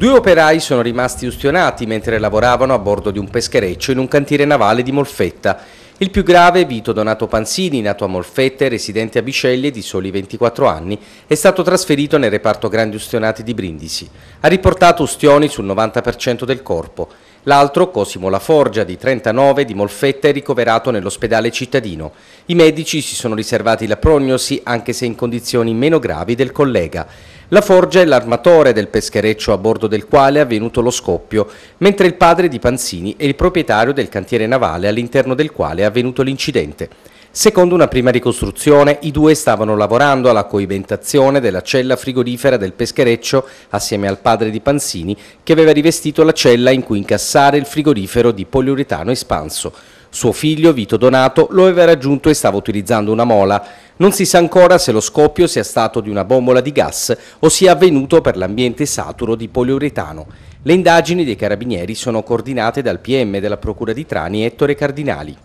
Due operai sono rimasti ustionati mentre lavoravano a bordo di un peschereccio in un cantiere navale di Molfetta. Il più grave, Vito Donato Panzini, nato a Molfette, residente a Biceglie di soli 24 anni, è stato trasferito nel reparto grandi ustionati di Brindisi. Ha riportato ustioni sul 90% del corpo. L'altro, Cosimo Laforgia, di 39, di Molfetta, è ricoverato nell'ospedale cittadino. I medici si sono riservati la prognosi, anche se in condizioni meno gravi del collega. La Forgia è l'armatore del peschereccio a bordo del quale è avvenuto lo scoppio, mentre il padre di Panzini è il proprietario del cantiere navale all'interno del quale è avvenuto l'incidente. Secondo una prima ricostruzione, i due stavano lavorando alla coibentazione della cella frigorifera del peschereccio assieme al padre di Panzini, che aveva rivestito la cella in cui incassare il frigorifero di poliuretano espanso. Suo figlio, Vito Donato, lo aveva raggiunto e stava utilizzando una mola. Non si sa ancora se lo scoppio sia stato di una bombola di gas o sia avvenuto per l'ambiente saturo di poliuretano. Le indagini dei carabinieri sono coordinate dal PM della Procura di Trani Ettore Cardinali.